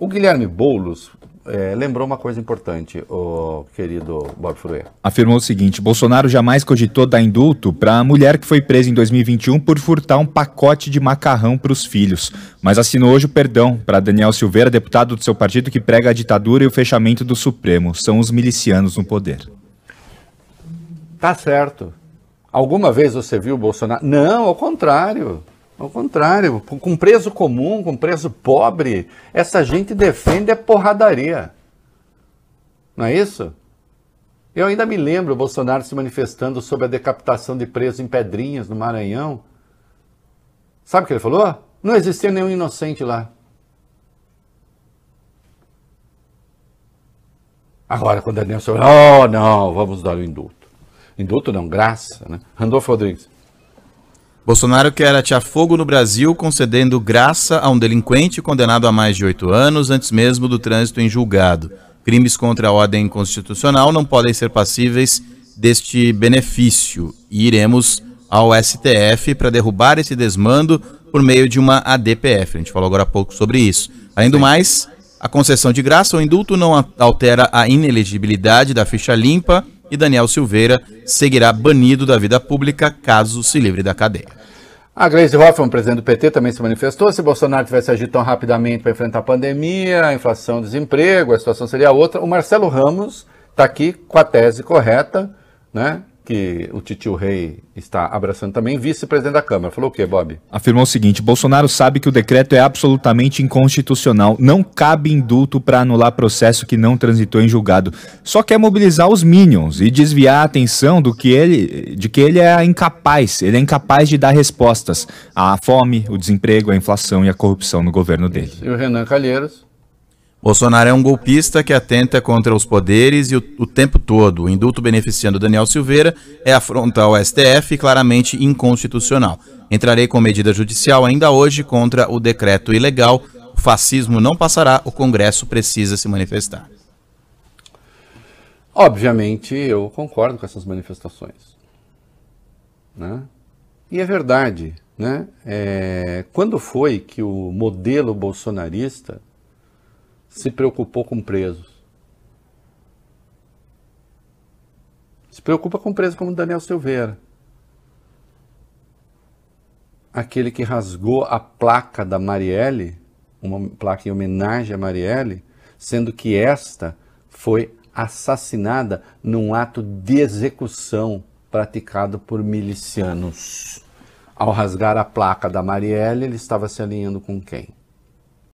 O Guilherme Boulos é, lembrou uma coisa importante, o querido Bob Frué. Afirmou o seguinte: Bolsonaro jamais cogitou dar indulto para a mulher que foi presa em 2021 por furtar um pacote de macarrão para os filhos, mas assinou hoje o perdão para Daniel Silveira, deputado do seu partido que prega a ditadura e o fechamento do Supremo. São os milicianos no poder. Tá certo. Alguma vez você viu o Bolsonaro? Não, ao contrário. Ao contrário, com preso comum, com preso pobre, essa gente defende a porradaria. Não é isso? Eu ainda me lembro o Bolsonaro se manifestando sobre a decapitação de preso em Pedrinhas, no Maranhão. Sabe o que ele falou? Não existia nenhum inocente lá. Agora, quando a é Nelson, oh, não, vamos dar o indulto. Indulto não, graça, né? Randolfo Rodrigues. Bolsonaro quer atear fogo no Brasil, concedendo graça a um delinquente condenado a mais de oito anos antes mesmo do trânsito em julgado. Crimes contra a ordem constitucional não podem ser passíveis deste benefício e iremos ao STF para derrubar esse desmando por meio de uma ADPF. A gente falou agora há pouco sobre isso. Além do mais, a concessão de graça ou indulto não altera a inelegibilidade da ficha limpa e Daniel Silveira seguirá banido da vida pública caso se livre da cadeia. A Gleisi Hoffmann, presidente do PT, também se manifestou. Se Bolsonaro tivesse agido tão rapidamente para enfrentar a pandemia, a inflação, desemprego, a situação seria outra. O Marcelo Ramos está aqui com a tese correta, né? que o Titio Rei está abraçando também, vice-presidente da Câmara. Falou o quê, Bob? Afirmou o seguinte: Bolsonaro sabe que o decreto é absolutamente inconstitucional. Não cabe indulto para anular processo que não transitou em julgado. Só quer mobilizar os minions e desviar a atenção do que ele, de que ele é incapaz. Ele é incapaz de dar respostas à fome, o desemprego, a inflação e a corrupção no governo dele. E o Renan Calheiros? Bolsonaro é um golpista que atenta contra os poderes e o, o, tempo todo. O indulto beneficiando Daniel Silveira é afronta ao STF e claramente inconstitucional. Entrarei com medida judicial ainda hoje contra o decreto ilegal. O fascismo não passará, o Congresso precisa se manifestar. Obviamente, eu concordo com essas manifestações. Né? E é verdade. Né? É, quando foi que o modelo bolsonarista se preocupou com presos. Se preocupa com presos como Daniel Silveira. Aquele que rasgou a placa da Marielle, uma placa em homenagem a Marielle, sendo que esta foi assassinada num ato de execução praticado por milicianos. Ao rasgar a placa da Marielle, ele estava se alinhando com quem?